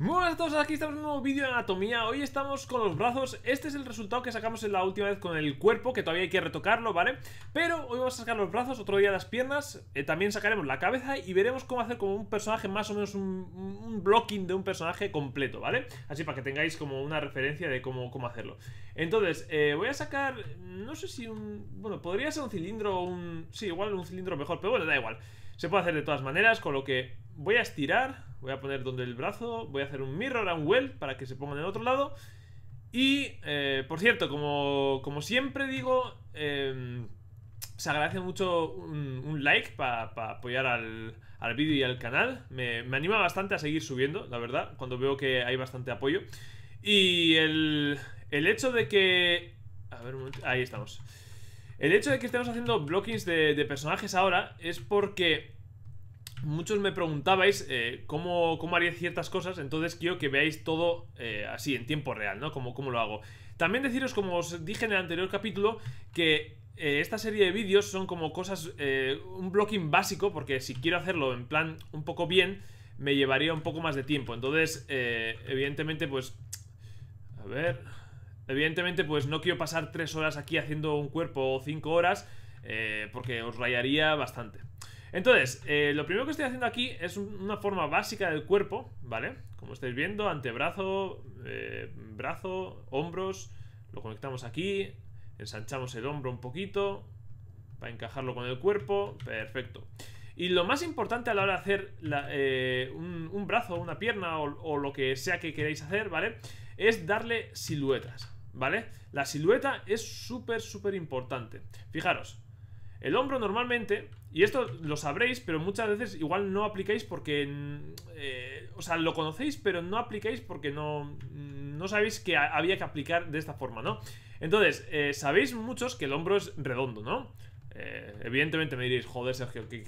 Muy buenas a todos, aquí estamos en un nuevo vídeo de anatomía Hoy estamos con los brazos Este es el resultado que sacamos en la última vez con el cuerpo Que todavía hay que retocarlo, ¿vale? Pero hoy vamos a sacar los brazos, otro día las piernas eh, También sacaremos la cabeza Y veremos cómo hacer como un personaje Más o menos un, blocking de un personaje completo, ¿vale? Así para que tengáis como una referencia de cómo, cómo hacerlo Entonces, eh, voy a sacar No sé si un... Bueno, podría ser un cilindro o un... Sí, igual un cilindro mejor Pero bueno, da igual Se puede hacer de todas maneras Con lo que voy a estirar Voy a poner donde el brazo, voy a hacer un mirror and well para que se pongan en el otro lado. Y, eh, por cierto, como, siempre digo, em, se agradece mucho un, like para apoyar al, vídeo y al canal. Me, anima bastante a seguir subiendo, la verdad, cuando veo que hay bastante apoyo. Y el, el hecho de que... A ver un momento, ahí estamos. El hecho de que estemos haciendo blockings de personajes ahora es porque muchos me preguntabais eh, cómo, haría ciertas cosas, entonces quiero que veáis todo eh, así, en tiempo real, ¿no? Cómo, cómo lo hago. También deciros, como os dije en el anterior capítulo, que eh, esta serie de vídeos son como cosas, un blocking básico, porque si quiero hacerlo en plan un poco bien, me llevaría un poco más de tiempo. Entonces, evidentemente, pues... A ver... Evidentemente, pues no quiero pasar tres horas aquí haciendo un cuerpo o cinco horas, porque os rayaría bastante. Entonces, eh, lo primero que estoy haciendo aquí es una forma básica del cuerpo, ¿vale? Como estáis viendo, antebrazo, eh, brazo, hombros, lo conectamos aquí, ensanchamos el hombro un poquito para encajarlo con el cuerpo, perfecto. Y lo más importante a la hora de hacer eh, un, brazo, una pierna o, o, lo que sea que queráis hacer, ¿vale? Es darle siluetas, ¿vale? La silueta es súper, súper importante. Fijaros, el hombro normalmente, y esto lo sabréis, pero muchas veces igual no aplicáis porque... Mm, eh, o sea, lo conocéis, pero no aplicáis porque no, mm, no sabéis que había que aplicar de esta forma, ¿no? Entonces, eh, sabéis muchos que el hombro es redondo, ¿no? Eh, evidentemente me diréis, joder, Sergio, que,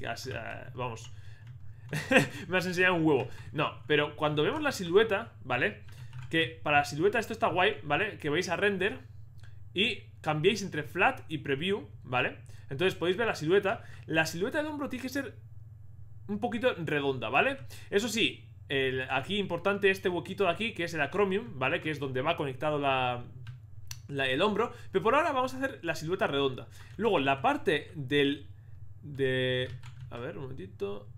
vamos... me has enseñado un huevo. No, pero cuando vemos la silueta, ¿vale? Que para la silueta esto está guay, ¿vale? Que vais a render y cambiéis entre flat y preview, ¿vale? Entonces podéis ver la silueta. La silueta del hombro tiene que ser un poquito redonda, ¿vale? Eso sí, aquí importante este huequito de aquí, que es el acromium, ¿vale? Que es donde va conectado el hombro. Pero por ahora vamos a hacer la silueta redonda. Luego, la parte del... De... A ver, un momentito.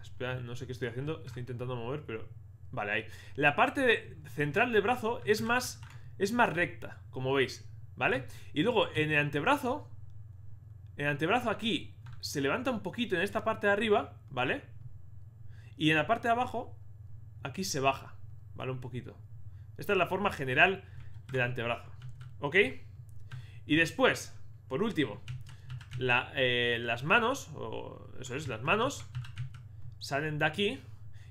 Espera, no sé qué estoy haciendo. Estoy intentando mover, pero... Vale, ahí. La parte central del brazo es más es más recta, como veis, ¿vale? Y luego en el antebrazo, en el antebrazo aquí se levanta un poquito en esta parte de arriba, ¿vale? Y en la parte de abajo, aquí se baja, ¿vale? Un poquito. Esta es la forma general del antebrazo, ¿ok? Y después, por último, eh, las manos, o eso es, las manos, salen de aquí,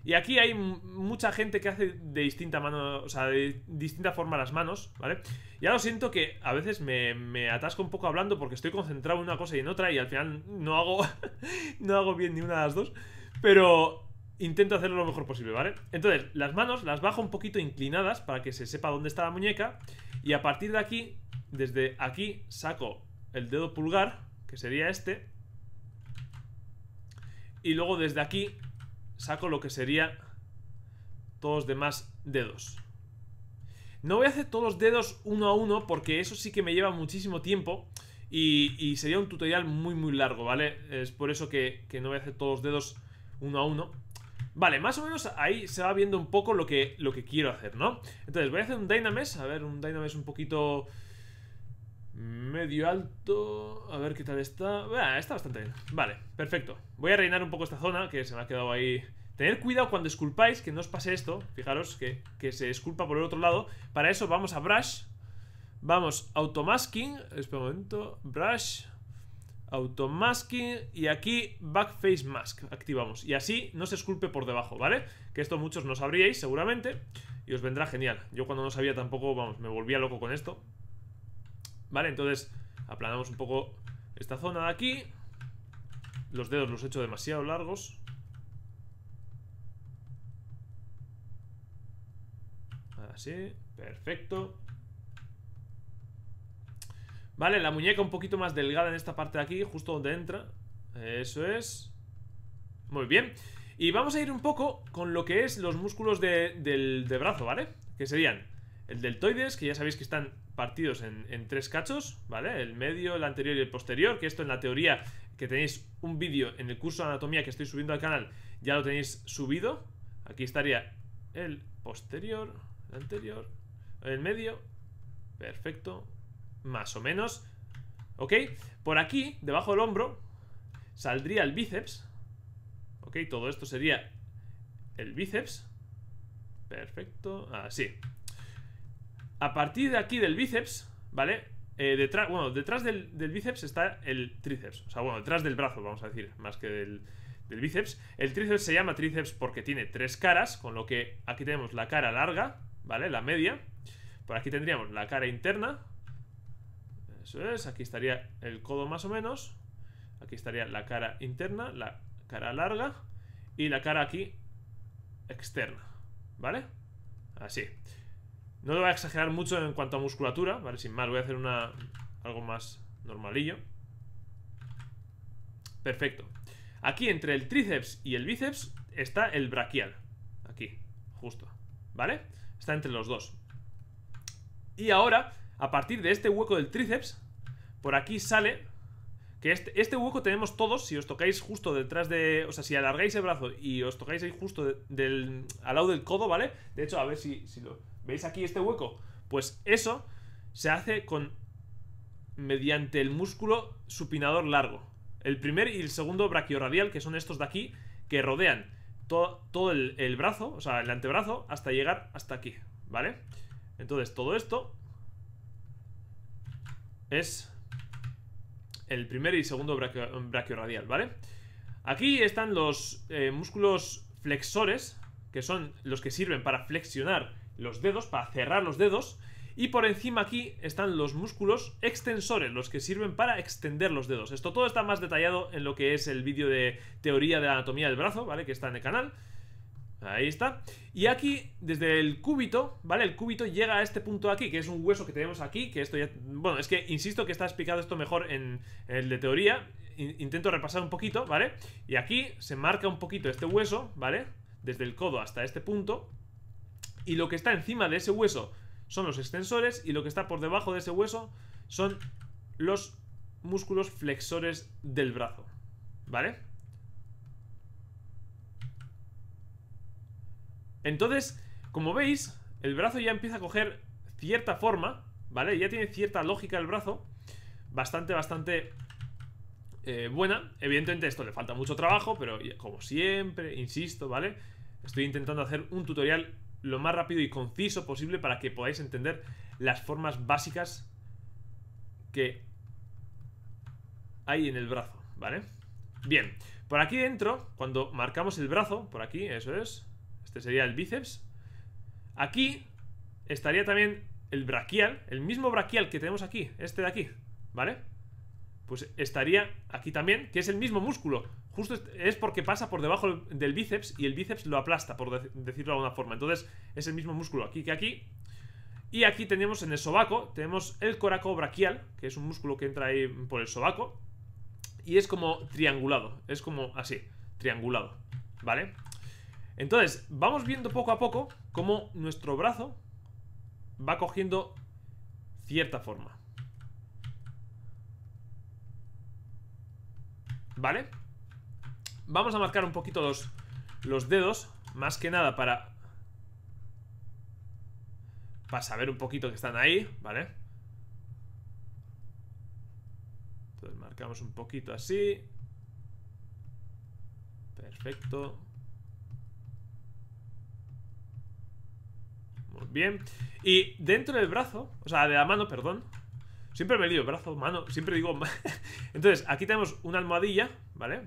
y aquí hay mucha gente que hace de distinta mano, o sea, de distinta forma las manos, ¿vale? Ya lo siento que a veces me, me atasco un poco hablando porque estoy concentrado en una cosa y en otra y al final no hago, no hago bien ni una de las dos, pero intento hacerlo lo mejor posible, ¿vale? Entonces, las manos las bajo un poquito inclinadas para que se sepa dónde está la muñeca y a partir de aquí, desde aquí, saco el dedo pulgar, que sería este, y luego desde aquí saco lo que sería todos los demás dedos. No voy a hacer todos los dedos uno a uno porque eso sí que me lleva muchísimo tiempo y, sería un tutorial muy muy largo, ¿vale? Es por eso que, no voy a hacer todos los dedos uno a uno. Vale, más o menos ahí se va viendo un poco lo que, lo que quiero hacer, ¿no? Entonces voy a hacer un dynames, a ver, un dynames un poquito Medio alto. A ver qué tal está. Ah, está bastante bien. Vale, perfecto. Voy a reinar un poco esta zona que se me ha quedado ahí. Tener cuidado cuando esculpáis, que no os pase esto. Fijaros que, que se esculpa por el otro lado. Para eso vamos a Brush. Vamos, Automasking. Espera un momento. Brush. Automasking. Y aquí Backface Mask. Activamos. Y así no se esculpe por debajo, ¿vale? Que esto muchos no sabríais seguramente. Y os vendrá genial. Yo cuando no sabía tampoco, vamos, me volvía loco con esto. Vale, entonces aplanamos un poco esta zona de aquí. Los dedos los he hecho demasiado largos. Así, perfecto. Vale, la muñeca un poquito más delgada en esta parte de aquí, justo donde entra. Eso es. Muy bien. Y vamos a ir un poco con lo que es los músculos de, del de brazo, ¿vale? Que serían el deltoides, que ya sabéis que están partidos en, tres cachos, ¿vale? El medio, el anterior y el posterior, que esto en la teoría, que tenéis un vídeo en el curso de anatomía que estoy subiendo al canal, ya lo tenéis subido. Aquí estaría el posterior, el anterior, el medio, perfecto, más o menos, ¿ok? Por aquí, debajo del hombro, saldría el bíceps, ¿ok? Todo esto sería el bíceps, perfecto, así, a partir de aquí del bíceps, ¿vale? Eh, detrás, bueno, detrás del, bíceps está el tríceps. O sea, bueno, detrás del brazo, vamos a decir, más que del, del bíceps. El tríceps se llama tríceps porque tiene tres caras, con lo que aquí tenemos la cara larga, ¿vale? La media. Por aquí tendríamos la cara interna. Eso es, aquí estaría el codo más o menos. Aquí estaría la cara interna, la cara larga y la cara aquí externa, ¿vale? Así. No lo voy a exagerar mucho en cuanto a musculatura, ¿vale? Sin más, voy a hacer una algo más normalillo. Perfecto. Aquí entre el tríceps y el bíceps está el braquial. Aquí, justo. ¿Vale? Está entre los dos. Y ahora, a partir de este hueco del tríceps, por aquí sale... Que este, este hueco tenemos todos, si os tocáis justo detrás de... O sea, si alargáis el brazo y os tocáis ahí justo del, al lado del codo, ¿vale? De hecho, a ver si, si lo... ¿Veis aquí este hueco? Pues eso se hace con mediante el músculo supinador largo. El primer y el segundo brachioradial, que son estos de aquí, que rodean todo el, brazo, o sea, el antebrazo, hasta llegar hasta aquí, ¿vale? Entonces, todo esto es el primer y segundo brachioradial, ¿vale? Aquí están los eh, músculos flexores, que son los que sirven para flexionar los dedos, para cerrar los dedos. Y por encima aquí están los músculos extensores, los que sirven para extender los dedos. Esto todo está más detallado en lo que es el vídeo de teoría de anatomía del brazo, ¿vale? Que está en el canal. Ahí está. Y aquí, desde el cúbito, ¿vale? El cúbito llega a este punto aquí, que es un hueso que tenemos aquí, que esto ya... Bueno, es que insisto que está explicado esto mejor en, el de teoría. intento repasar un poquito, ¿vale? Y aquí se marca un poquito este hueso, ¿vale? Desde el codo hasta este punto, y lo que está encima de ese hueso son los extensores y lo que está por debajo de ese hueso son los músculos flexores del brazo. ¿Vale? Entonces, como veis, el brazo ya empieza a coger cierta forma, ¿vale? Ya tiene cierta lógica el brazo. Bastante, bastante eh, buena. Evidentemente esto le falta mucho trabajo, pero como siempre, insisto, ¿vale? Estoy intentando hacer un tutorial lo más rápido y conciso posible para que podáis entender las formas básicas que hay en el brazo, ¿vale? Bien, por aquí dentro, cuando marcamos el brazo, por aquí, eso es, este sería el bíceps, aquí estaría también el braquial, el mismo braquial que tenemos aquí, este de aquí, ¿vale? pues estaría aquí también, que es el mismo músculo. Justo es porque pasa por debajo del bíceps y el bíceps lo aplasta, por decirlo de alguna forma. Entonces, es el mismo músculo aquí que aquí. Y aquí tenemos en el sobaco, tenemos el coraco brachial, que es un músculo que entra ahí por el sobaco. Y es como triangulado, es como así, triangulado, ¿vale? Entonces, vamos viendo poco a poco cómo nuestro brazo va cogiendo cierta forma. ¿Vale? Vamos a marcar un poquito los, los dedos, más que nada para... Para saber un poquito que están ahí, ¿vale? Entonces marcamos un poquito así. Perfecto. Muy bien. Y dentro del brazo, o sea, de la mano, perdón, Siempre me lío, brazo, mano, siempre digo... Entonces, aquí tenemos una almohadilla, ¿vale?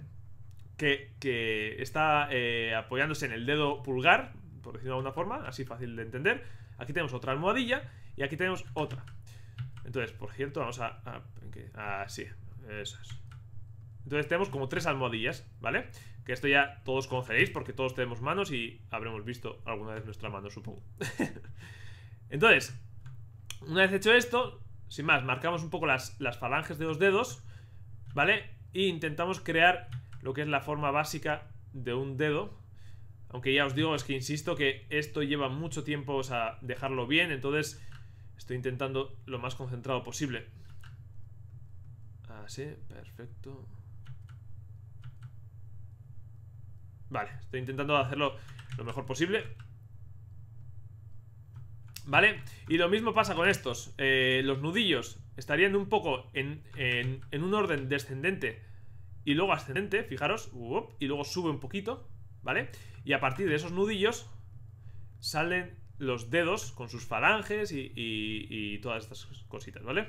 Que, está eh, apoyándose en el dedo pulgar, por decirlo de alguna forma, así fácil de entender. Aquí tenemos otra almohadilla y aquí tenemos otra. Entonces, por cierto, vamos a... a así, ah, esas. Entonces tenemos como tres almohadillas, ¿vale? Que esto ya todos conoceréis porque todos tenemos manos y habremos visto alguna vez nuestra mano, supongo. Entonces, una vez hecho esto, sin más, marcamos un poco las, falanges de los dedos, ¿vale? Y e intentamos crear lo que es la forma básica de un dedo. Aunque ya os digo, es que insisto que esto lleva mucho tiempo, a dejarlo bien, entonces estoy intentando lo más concentrado posible. Así, perfecto. Vale, estoy intentando hacerlo lo mejor posible. ¿Vale? Y lo mismo pasa con estos. Eh, los nudillos estarían un poco en, un orden descendente y luego ascendente, fijaros. y luego sube un poquito, ¿vale? Y a partir de esos nudillos salen los dedos con sus falanges y, todas estas cositas, ¿vale?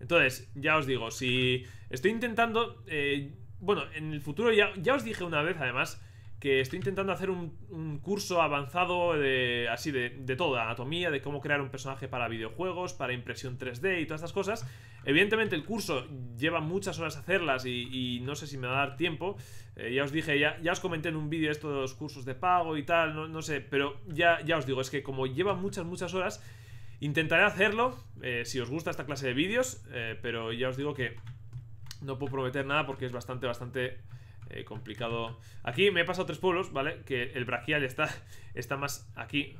Entonces, ya os digo, si estoy intentando... Eh, bueno, en el futuro ya, ya os dije una vez, además, que estoy intentando hacer un, curso avanzado de, así de, todo, anatomía, de cómo crear un personaje para videojuegos, para impresión 3D y todas estas cosas. Evidentemente el curso lleva muchas horas hacerlas y, no sé si me va a dar tiempo. Eh, ya os dije, ya, ya, os comenté en un vídeo esto de los cursos de pago y tal, no, sé, pero ya, ya os digo, es que como lleva muchas, muchas horas, intentaré hacerlo, eh, si os gusta esta clase de vídeos, eh, pero ya os digo que no puedo prometer nada porque es bastante, bastante eh, complicado. Aquí me he pasado tres pueblos, ¿vale? Que el braquial está, está más aquí.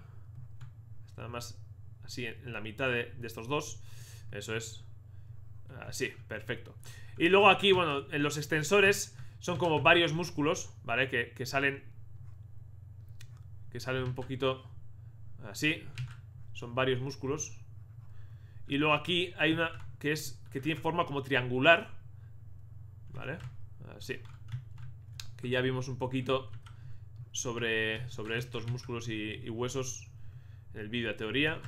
Está más así, en la mitad de, estos dos. Eso es. Así, perfecto. Y luego aquí, bueno, en los extensores son como varios músculos, ¿vale? Que, que salen... Que salen un poquito así. Son varios músculos. Y luego aquí hay una que es... Que tiene forma como triangular. ¿Vale? Así que ya vimos un poquito sobre, sobre estos músculos y, huesos en el vídeo de teoría.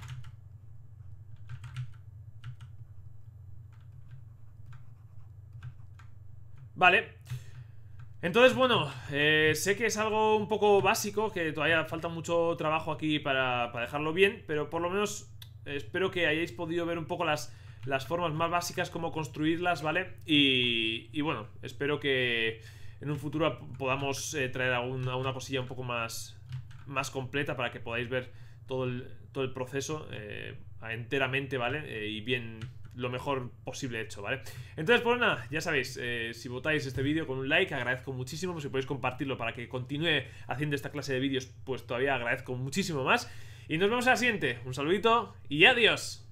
Vale. Entonces, bueno, eh, sé que es algo un poco básico, que todavía falta mucho trabajo aquí para, dejarlo bien, pero por lo menos eh, espero que hayáis podido ver un poco las, formas más básicas, cómo construirlas, ¿vale? y bueno, espero que, en un futuro podamos eh, traer alguna una, cosilla un poco más, más completa para que podáis ver todo el, todo el proceso eh, enteramente, ¿vale? Eh, y bien lo mejor posible hecho, ¿vale? Entonces, pues nada, ya sabéis, si votáis este vídeo con un like, agradezco muchísimo, si podéis compartirlo para que continúe haciendo esta clase de vídeos, pues todavía agradezco muchísimo más. Y nos vemos en la siguiente, un saludito y adiós.